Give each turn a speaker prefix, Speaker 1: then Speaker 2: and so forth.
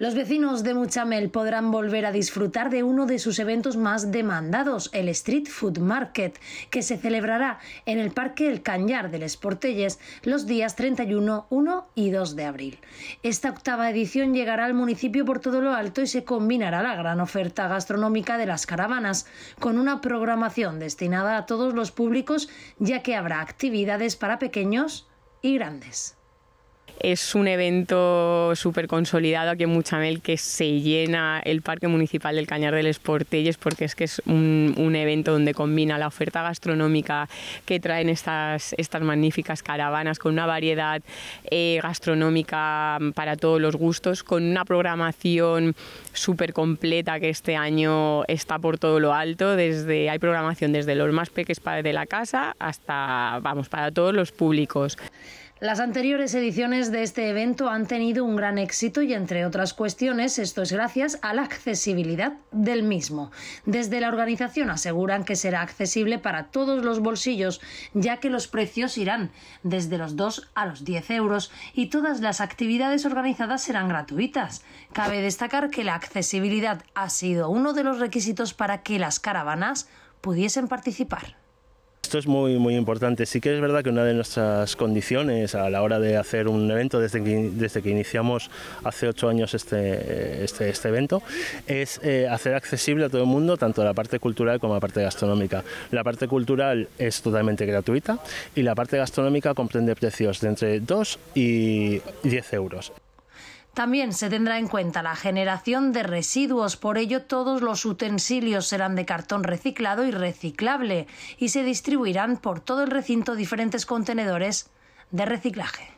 Speaker 1: Los vecinos de Muchamel podrán volver a disfrutar de uno de sus eventos más demandados, el Street Food Market, que se celebrará en el Parque El Cañar Les Portelles los días 31, 1 y 2 de abril. Esta octava edición llegará al municipio por todo lo alto y se combinará la gran oferta gastronómica de las caravanas con una programación destinada a todos los públicos, ya que habrá actividades para pequeños y grandes.
Speaker 2: Es un evento súper consolidado aquí en Muchamel que se llena el Parque Municipal del Cañar del Esportelles porque es que es un, evento donde combina la oferta gastronómica que traen estas, estas magníficas caravanas con una variedad eh, gastronómica para todos los gustos, con una programación súper completa que este año está por todo lo alto. Desde, hay programación desde los más peques de la casa hasta, vamos, para todos los públicos.
Speaker 1: Las anteriores ediciones de este evento han tenido un gran éxito y, entre otras cuestiones, esto es gracias a la accesibilidad del mismo. Desde la organización aseguran que será accesible para todos los bolsillos, ya que los precios irán desde los 2 a los 10 euros y todas las actividades organizadas serán gratuitas. Cabe destacar que la accesibilidad ha sido uno de los requisitos para que las caravanas pudiesen participar.
Speaker 3: Esto es muy, muy importante. Sí que es verdad que una de nuestras condiciones a la hora de hacer un evento, desde que, iniciamos hace ocho años este, este, este evento, es eh, hacer accesible a todo el mundo tanto la parte cultural como la parte gastronómica. La parte cultural es totalmente gratuita y la parte gastronómica comprende precios de entre 2 y 10 euros.
Speaker 1: También se tendrá en cuenta la generación de residuos, por ello todos los utensilios serán de cartón reciclado y reciclable y se distribuirán por todo el recinto diferentes contenedores de reciclaje.